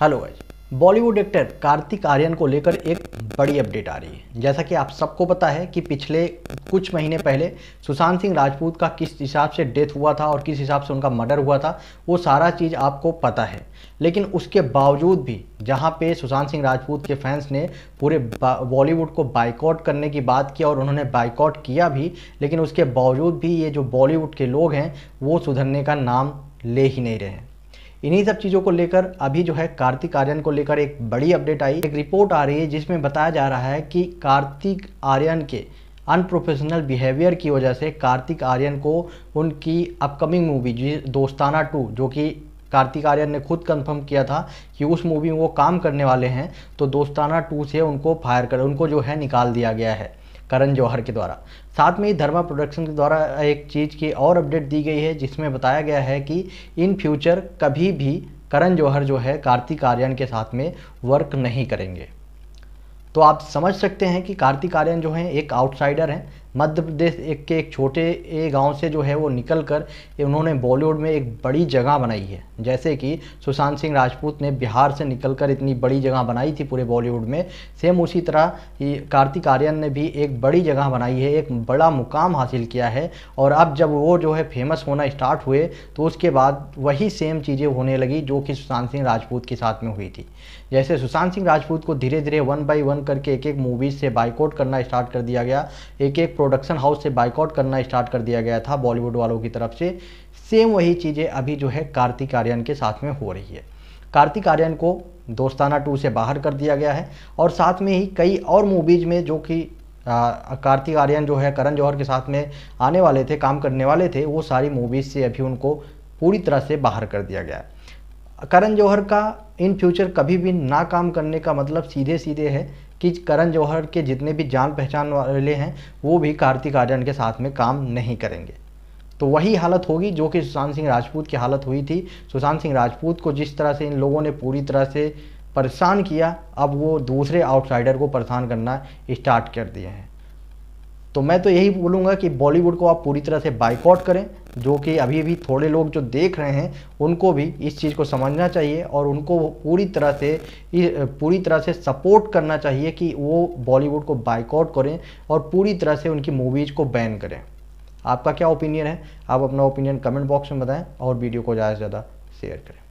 hello guys Bollywood actor Kartik Aaryan को लेकर एक बड़ी अपडेट आ रही है जैसा कि आप सबको पता है कि पिछले कुछ महीने पहले सुशांत सिंह राजपूत का किस हिसाब से डेथ हुआ था और किस हिसाब से उनका मर्डर हुआ था वो सारा चीज़ आपको पता है लेकिन उसके बावजूद भी जहाँ पे सुशांत सिंह राजपूत के फैंस ने पूरे बॉलीवुड को बाइकआउट करने की बात की और उन्होंने बाइकआउट किया भी लेकिन उसके बावजूद भी ये जो बॉलीवुड के लोग हैं वो सुधरने का नाम ले ही नहीं रहे हैं इन्हीं सब चीज़ों को लेकर अभी जो है कार्तिक आर्यन को लेकर एक बड़ी अपडेट आई एक रिपोर्ट आ रही है जिसमें बताया जा रहा है कि कार्तिक आर्यन के अनप्रोफेशनल बिहेवियर की वजह से कार्तिक आर्यन को उनकी अपकमिंग मूवी दोस्ताना टू जो कि कार्तिक आर्यन ने खुद कंफर्म किया था कि उस मूवी में वो काम करने वाले हैं तो दोस्ताना टू से उनको फायर कर उनको जो है निकाल दिया गया है करण जौहर के द्वारा साथ में ही धर्मा प्रोडक्शन के द्वारा एक चीज़ की और अपडेट दी गई है जिसमें बताया गया है कि इन फ्यूचर कभी भी करण जौहर जो है कार्तिक आर्यन के साथ में वर्क नहीं करेंगे तो आप समझ सकते हैं कि कार्तिक आर्यन जो हैं एक आउटसाइडर हैं मध्य प्रदेश एक के एक छोटे ए गांव से जो है वो निकल कर उन्होंने बॉलीवुड में एक बड़ी जगह बनाई है जैसे कि सुशांत सिंह राजपूत ने बिहार से निकल कर इतनी बड़ी जगह बनाई थी पूरे बॉलीवुड में सेम उसी तरह कार्तिक आर्यन ने भी एक बड़ी जगह बनाई है एक बड़ा मुकाम हासिल किया है और अब जब वो जो है फेमस होना स्टार्ट हुए तो उसके बाद वही सेम चीज़ें होने लगी जो कि सुशांत सिंह राजपूत के साथ में हुई थी जैसे सुशांत सिंह राजपूत को धीरे धीरे वन बाई वन करके एक एक मूवीज़ से बाइकआउट करना स्टार्ट कर दिया गया एक एक प्रोडक्शन हाउस से बाइकआउट करना स्टार्ट कर दिया गया था बॉलीवुड वालों की तरफ से सेम वही चीज़ें अभी जो है कार्तिक आर्यन के साथ में हो रही है कार्तिक आर्यन को दोस्ताना टू से बाहर कर दिया गया है और साथ में ही कई और मूवीज़ में जो कि कार्तिक आर्यन जो है करण जौहर के साथ में आने वाले थे काम करने वाले थे वो सारी मूवीज़ से अभी उनको पूरी तरह से बाहर कर दिया गया है करण जौहर का इन फ्यूचर कभी भी ना काम करने का मतलब सीधे सीधे है कि करण जौहर के जितने भी जान पहचान वाले हैं वो भी कार्तिक आर्यन के साथ में काम नहीं करेंगे तो वही हालत होगी जो कि सुशांत सिंह राजपूत की हालत हुई थी सुशांत सिंह राजपूत को जिस तरह से इन लोगों ने पूरी तरह से परेशान किया अब वो दूसरे आउटसाइडर को परेशान करना स्टार्ट कर दिए हैं तो मैं तो यही बोलूँगा कि बॉलीवुड को आप पूरी तरह से बाइकआउट करें जो कि अभी भी थोड़े लोग जो देख रहे हैं उनको भी इस चीज़ को समझना चाहिए और उनको पूरी तरह से पूरी तरह से सपोर्ट करना चाहिए कि वो बॉलीवुड को बाइकआउट करें और पूरी तरह से उनकी मूवीज़ को बैन करें आपका क्या ओपिनियन है आप अपना ओपिनियन कमेंट बॉक्स में बताएं और वीडियो को ज़्यादा से ज़्यादा शेयर करें